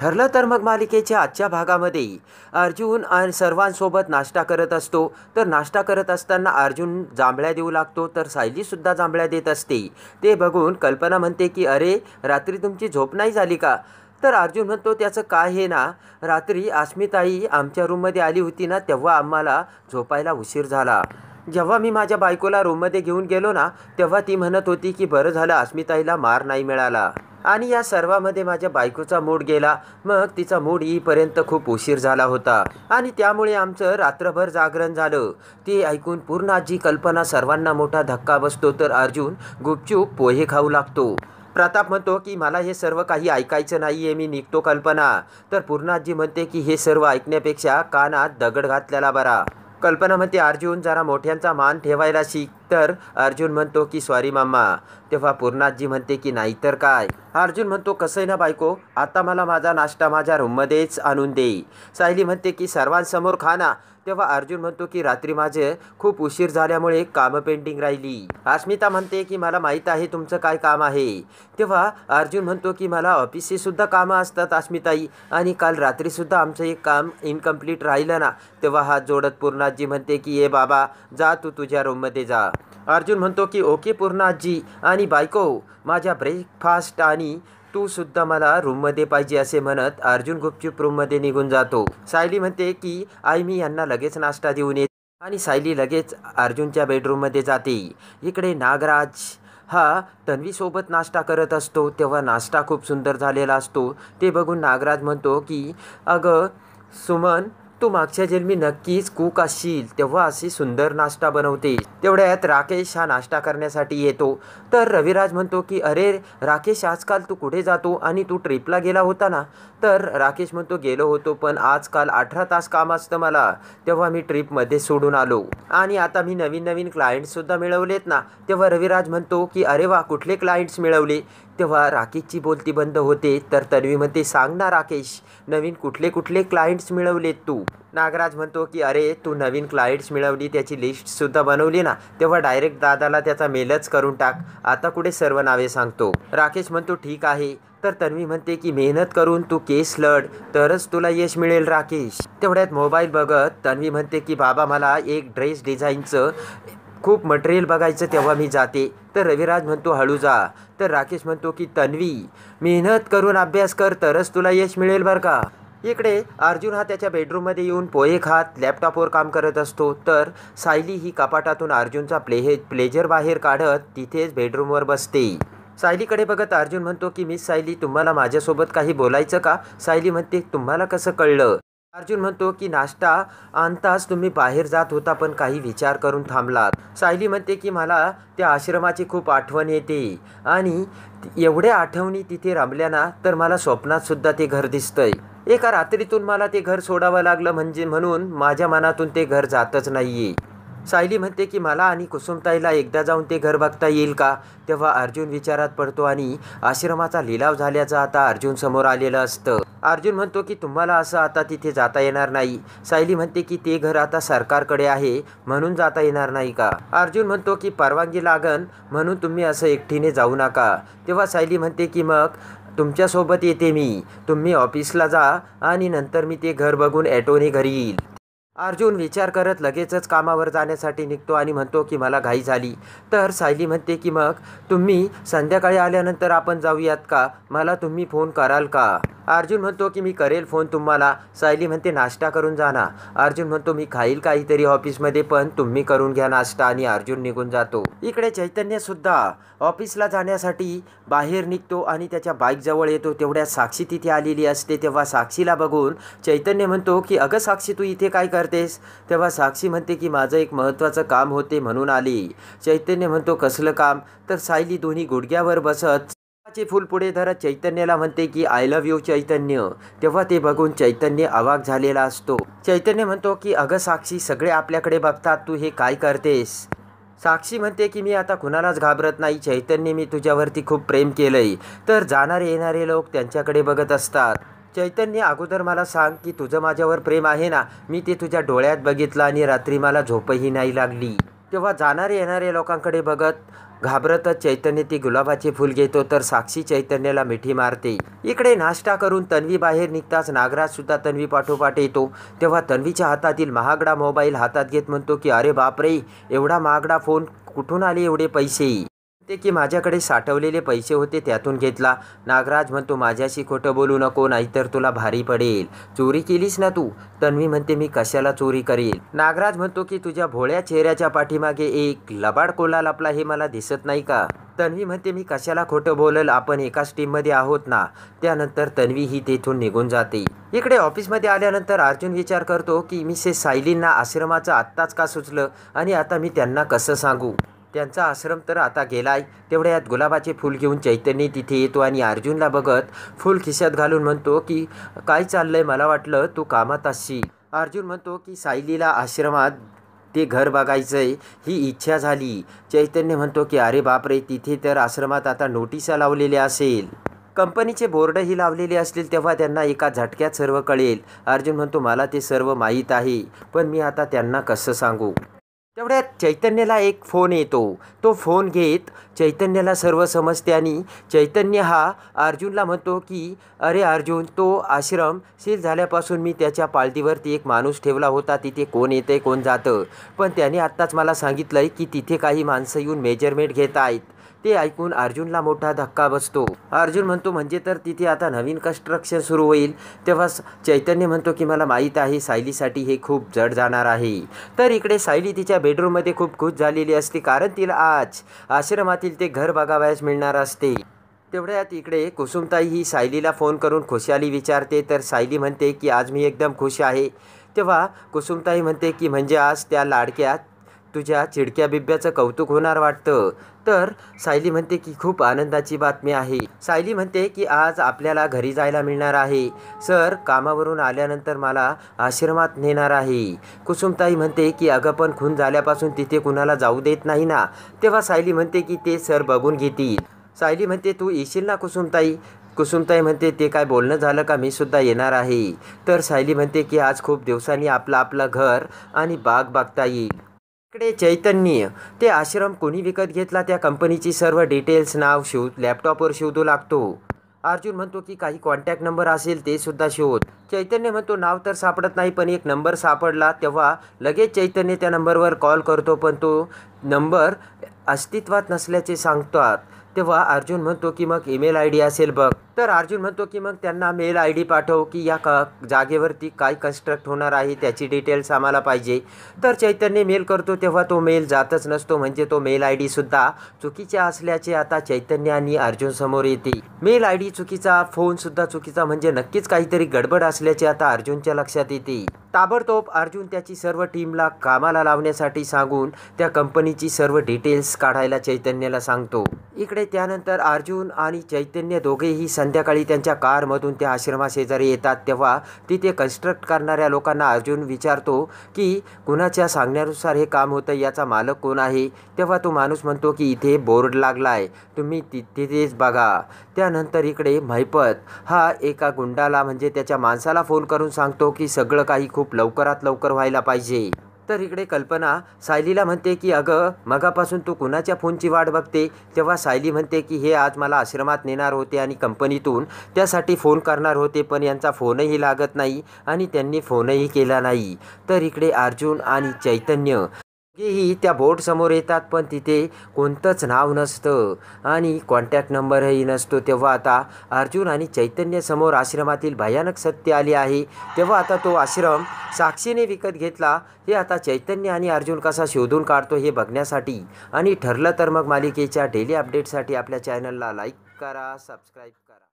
ठरलं तर मग मालिकेच्या आजच्या भागामध्ये अर्जुन आणि सर्वांसोबत नाश्ता करत असतो तर नाश्ता करत असताना अर्जुन जांभळ्या देऊ लागतो तर सायलीसुद्धा जांभळ्या देत असते ते बघून कल्पना म्हणते की अरे रात्री तुमची झोप नाही झाली का तर अर्जुन म्हणतो त्याचं काय हे ना रात्री अस्मिताई आमच्या रूममध्ये आली होती ना तेव्हा आम्हाला झोपायला उशीर झाला जेव्हा मी माझ्या बायकोला रूममध्ये घेऊन गेलो ना तेव्हा ती म्हणत होती की बरं झालं अस्मिताईला मार नाही मिळाला आणि या सर्वामध्ये माझ्या बायकोचा मूड गेला मग तिचा मूड येईपर्यंत खूप उशीर झाला होता आणि त्यामुळे आमचं रात्रभर जागरण झालं ते ऐकून पूर्ण आजी कल्पना सर्वांना मोठा धक्का बसतो तर अर्जुन गुपचूप पोहे खाऊ लागतो प्रताप म्हणतो की मला हे सर्व काही ऐकायचं नाही आहे मी निघतो कल्पना तर पूर्णाजी म्हणते की हे सर्व ऐकण्यापेक्षा कानात दगड घातल्याला बरा कल्पना म्हणते अर्जुन जरा मोठ्यांचा मान ठेवायला शिक तर अर्जुन म्हणतो की स्वारी मामा तेव्हा जी म्हणते की नाही तर काय अर्जुन म्हणतो कसं ना बायको आता मला माझा नाश्ता माझ्या रूममध्येच आणून दे सायली म्हणते की सर्वांसमोर खाना तेव्हा अर्जुन म्हणतो की रात्री माझे खूप उशीर झाल्यामुळे कामं पेंडिंग राहिली अस्मिता म्हणते की मला माहीत आहे तुमचं काय काम आहे तेव्हा अर्जुन म्हणतो की मला ऑफिसची सुद्धा कामं असतात अस्मिताई आणि काल रात्रीसुद्धा आमचं एक काम इनकम्प्लीट राहिलं ना तेव्हा हात जोडत पूर्णाजी म्हणते की ए बाबा जा तू तुझ्या रूममध्ये जा अर्जुन म्हणतो की ओके पूर्णाजी आणि बायको माझ्या ब्रेकफास्ट आणि तू सुद्धा मला रूममध्ये पाहिजे असे म्हणत अर्जुन गुपचूप रूममध्ये निघून जातो सायली म्हणते की आई मी यांना लगेच नाश्ता देऊन येते आणि सायली लगेच अर्जुनच्या बेडरूममध्ये जाते इकडे नागराज हा तन्वीसोबत नाश्ता करत असतो तेव्हा नाश्ता खूप सुंदर झालेला असतो ते बघून नागराज म्हणतो की अगं सुमन तू मागच्या जन्मी नक्कीच कूक असशील तेव्हा अशी सुंदर नाश्ता बनवते तेवढ्यात राकेश हा नाश्ता करण्यासाठी येतो तर रविराज म्हणतो की अरे राकेश आजकाल तू कुठे जातो आणि तू ट्रिपला गेला होता ना तर राकेश म्हणतो गेलो होतो पण आजकाल अठरा तास काम असतं मला तेव्हा मी ट्रिपमध्ये सोडून आलो आणि आता मी नवीन नवीन क्लायंट्ससुद्धा मिळवलेत ना तेव्हा रविराज म्हणतो की अरे वा कुठले क्लायंट्स मिळवले तेव्हा राकेशची बोलती बंद होते तर तन्वी म्हणते सांग ना राकेश नवीन कुठले कुठले क्लायंट्स मिळवले तू नागराज म्हणतो की अरे तू नवीन क्लायंट्स मिळवली त्याची लिस्टसुद्धा बनवली ना तेव्हा डायरेक्ट दादाला त्याचा मेलच करून टाक आता कुठे सर्व नावे सांगतो राकेश म्हणतो ठीक आहे तर तन्वी म्हणते की मेहनत करून तू केस लढ तरच तुला यश मिळेल राकेश तेवढ्यात मोबाईल बघत तन्वी म्हणते की बाबा मला एक ड्रेस डिझाईनचं खूप मटेरियल बघायचं तेव्हा मी जाते तर रविराज म्हणतो हळू जा तर राकेश म्हणतो की तन्वी मेहनत करून अभ्यास कर तरच तुला यश मिळेल बरं का इकडे अर्जुन हा त्याच्या बेडरूममध्ये येऊन पोहे खात लॅपटॉपवर काम करत असतो तर सायली ही कपाटातून अर्जुनचा प्ले प्लेजर बाहेर काढत तिथेच बेडरूमवर बसते सायलीकडे बघत अर्जुन म्हणतो की मिस सायली तुम्हाला माझ्यासोबत काही बोलायचं का सायली म्हणते तुम्हाला कसं कळलं अर्जुन म्हणतो की नाश्ता आणताच तुम्ही बाहेर जात होता पण काही विचार करून थांबलात सायली म्हणते की मला त्या आश्रमाची खूप आठवण येते आणि एवढ्या आठवणी तिथे रमल्या ना तर मला स्वप्नातसुद्धा ते घर दिसतंय एका रात्रीतून मला ते घर सोडावं लागलं म्हणजे म्हणून माझ्या मनातून ते घर जातच नाही सायली म्हणते की मला आणि कुसुमताईला एकदा जाऊन ते घर बघता येईल का तेव्हा अर्जुन विचारात पडतो आणि आश्रमाचा लिलाव झाल्याचं आता अर्जुन समोर आलेलं असतं अर्जुन म्हणतो की तुम्हाला असं आता तिथे जाता येणार नाही सायली म्हणते की ते घर आता सरकारकडे आहे म्हणून जाता येणार नाही का अर्जुन म्हणतो की परवानगी लागन म्हणून तुम्ही असं एकटीने जाऊ नका तेव्हा सायली म्हणते की मग तुमच्यासोबत येते मी तुम्ही ऑफिसला जा आणि नंतर मी ते घर बघून ॲटोने घरी येईल अर्जुन विचार करत लगेचच कामावर जाण्यासाठी निघतो आणि म्हणतो की मला घाई झाली तर सायली म्हणते की मग तुम्ही संध्याकाळी आल्यानंतर आपण जाऊयात का मला तुम्ही फोन कराल का अर्जुन म्हणतो की मी करेल फोन तुम्हाला सायली म्हणते नाश्ता करून जा ना अर्जुन म्हणतो मी खाईल काहीतरी ऑफिसमध्ये पण तुम्ही करून घ्या नाश्ता आणि अर्जुन निघून जातो इकडे चैतन्यसुद्धा ऑफिसला जाण्यासाठी बाहेर निघतो आणि त्याच्या बाईकजवळ येतो तेवढ्या साक्षी तिथे आलेली असते तेव्हा साक्षीला बघून चैतन्य म्हणतो की अगं साक्षी तू इथे काय कर विचारतेस तेव्हा साक्षी म्हणते की माझं एक महत्त्वाचं काम होते म्हणून आली चैतन्य म्हणतो कसलं काम तर सायली दोन्ही गुडघ्यावर बसत चे फूल पुढे धरत चैतन्याला म्हणते की आय लव्ह यू चैतन्य तेव्हा ते बघून चैतन्य अवाक झालेला असतो चैतन्य म्हणतो की अगं साक्षी सगळे आपल्याकडे बघतात तू हे काय करतेस साक्षी म्हणते की मी आता कुणालाच घाबरत नाही चैतन्य मी तुझ्यावरती खूप प्रेम केलंय तर जाणारे येणारे लोक त्यांच्याकडे बघत असतात चैतन्य अगोदर मला सांग की तुझं माझ्यावर प्रेम आहे ना मी ते तुझ्या डोळ्यात बघितलं आणि रात्री मला झोपही नाही लागली तेव्हा जाणारे येणाऱ्या लोकांकडे बघत घाबरतच चैतन्य ती गुलाबाचे फुल घेतो तर साक्षी चैतन्याला मिठी मारते इकडे नाश्ता करून तन्वी बाहेर निघताच नागराज सुद्धा तन्वी पाठोपाठ येतो तेव्हा तन्वीच्या हातातील महागडा मोबाईल हातात घेत म्हणतो की अरे बापरे एवढा महागडा फोन कुठून आले एवढे पैसे ते की माझ्याकडे साठवलेले पैसे होते त्यातून घेतला नागराज म्हणतो माझ्याशी खोटं बोलू नको नाहीतर तुला भारी पडेल चोरी केलीस ना तू तन्वी म्हणते मी कशाला चोरी करेल नागराज म्हणतो की तुझ्या भोळ्या चेहऱ्याच्या पाठीमागे एक लबाड कोला लपला हे मला दिसत नाही का तन्वी म्हणते मी कशाला खोटं बोलल आपण एकाच टीममध्ये आहोत ना त्यानंतर तन्वी ही तेथून निघून जाते इकडे ऑफिसमध्ये आल्यानंतर अर्जुन विचार करतो की मिसेस सायलींना आश्रमाचं आत्ताच का सुचलं आणि आता मी त्यांना कसं सांगू त्यांचा आश्रम तर आता गेलाय तेवढ्यात गुलाबाचे फूल घेऊन चैतन्य तिथे येतो आणि अर्जुनला बघत फूल खिशात घालून म्हणतो की काय चाललंय मला वाटलं तू कामात असशी अर्जुन म्हणतो की सायलीला आश्रमात ते घर बघायचंय ही इच्छा झाली चैतन्य म्हणतो की अरे बापरे तिथे तर आश्रमात आता नोटिसा लावलेल्या असेल कंपनीचे बोर्डही लावलेले असतील तेव्हा त्यांना एका झटक्यात सर्व कळेल अर्जुन म्हणतो मला ते सर्व माहीत आहे पण मी आता त्यांना कसं सांगू तेवढ्यात चैतन्याला एक फोन येतो तो फोन घेत चैतन्याला सर्व समजते आणि चैतन्य हा अर्जुनला म्हणतो की अरे अर्जुन तो आश्रम सील झाल्यापासून मी त्याच्या पाळतीवरती एक माणूस ठेवला होता तिथे कोण येतं कोण जातं पण त्याने आत्ताच मला सांगितलं आहे की तिथे काही माणसं येऊन मेजरमेंट घेत आहेत ते ऐकून अर्जुनला मोठा धक्का बसतो अर्जुन म्हणतो म्हणजे तर तिथे आता नवीन कन्स्ट्रक्शन सुरू होईल तेव्हा चैतन्य म्हणतो की मला माहीत आहे सायलीसाठी हे खूप जड जाणार आहे तर इकडे सायली तिच्या बेडरूममध्ये खूप खुश झालेली असते कारण तिला आज आश्रमातील ते घर बघावयास मिळणार असते तेवढ्यात इकडे कुसुमताई ही सायलीला फोन करून खुशाली विचारते तर सायली म्हणते की आज मी एकदम खुश आहे तेव्हा कुसुमताई म्हणते की म्हणजे आज त्या लाडक्यात तुझ्या चिडक्या बिब्याचं कौतुक होणार वाटतं तर सायली म्हणते की खूप आनंदाची बातमी आहे सायली म्हणते की आज आपल्याला घरी जायला मिळणार आहे सर कामावरून आल्यानंतर मला आश्रमात नेणार आहे कुसुमताई म्हणते की अगं पण खून झाल्यापासून तिथे कुणाला जाऊ देत नाही ना तेव्हा सायली म्हणते की ते सर बघून घेतील सायली म्हणते तू येशील ना कुसुमताई कुसुमताई म्हणते ते काय बोलणं झालं का मी सुद्धा येणार आहे तर सायली म्हणते की आज खूप दिवसांनी आपलं आपलं घर आणि बाग बघता येईल इकडे चैतन्य ते आश्रम कोणी विकत घेतला त्या कंपनीची सर्व डिटेल्स नाव शोध लॅपटॉपवर शोधू लागतो अर्जुन म्हणतो की काही कॉन्टॅक्ट नंबर असेल ते सुद्धा शोध चैतन्य म्हणतो नाव तर सापडत नाही पण एक नंबर सापडला तेव्हा लगेच चैतन्य त्या नंबरवर कॉल करतो पण तो नंबर अस्तित्वात नसल्याचे सांगतात तेव्हा अर्जुन म्हणतो की मग ईमेल आय डी असेल बघ तर अर्जुन म्हणतो की मग त्यांना मेल आय डी पाठव की या क जागेवरती काय कन्स्ट्रक्ट होणार आहे त्याची डिटेल्स आम्हाला पाहिजे तर चैतन्य मेल करतो तेव्हा तो मेल जातच नसतो म्हणजे तो मेल आय डीसुद्धा चुकीच्या असल्याचे आता चैतन्य आणि अर्जुन समोर येते मेल आय डी चुकीचा फोनसुद्धा चुकीचा म्हणजे नक्कीच काहीतरी गडबड असल्याचे आता अर्जुनच्या लक्षात येते ताबडतोब अर्जुन त्याची सर्व टीमला कामाला लावण्यासाठी सांगून त्या कंपनीची सर्व डिटेल्स काढायला चैतन्याला सांगतो इकडे त्यानंतर अर्जुन आणि चैतन्य दोघेही संध्याकाळी त्यांच्या कारमधून त्या आश्रमाशेजारी येतात तेव्हा तिथे कन्स्ट्रक्ट करणाऱ्या लोकांना अर्जुन विचारतो की कुणाच्या सांगण्यानुसार हे काम होतं याचा मालक कोण आहे तेव्हा तो माणूस म्हणतो की इथे बोर्ड लागला आहे तुम्ही तिथेच बघा त्यानंतर इकडे मैपत हा एका गुंडाला म्हणजे त्याच्या माणसाला फोन करून सांगतो की सगळं काही खूप लवकरात लवकर व्हायला पाहिजे तर इकडे कल्पना सायलीला म्हणते की अगं मगापासून तू कुणाच्या फोनची वाट बघते तेव्हा सायली म्हणते की हे आज मला आश्रमात नेणार होते आणि कंपनीतून त्यासाठी फोन करणार होते पण यांचा फोनही लागत नाही आणि त्यांनी फोनही केला नाही तर इकडे अर्जुन आणि चैतन्य तेही त्या बोर्डसमोर येतात पण तिथे कोणतंच नाव नसतं आणि कॉन्टॅक्ट नंबरही नसतो तेव्हा आता अर्जुन आणि चैतन्यसमोर आश्रमातील भयानक सत्य आली आहे तेव्हा आता तो आश्रम साक्षीने विकत घेतला हे आता चैतन्य आणि अर्जुन कसा शोधून काढतो हे बघण्यासाठी आणि ठरलं तर मग मालिकेच्या डेली अपडेटसाठी आपल्या चॅनलला लाईक करा सबस्क्राईब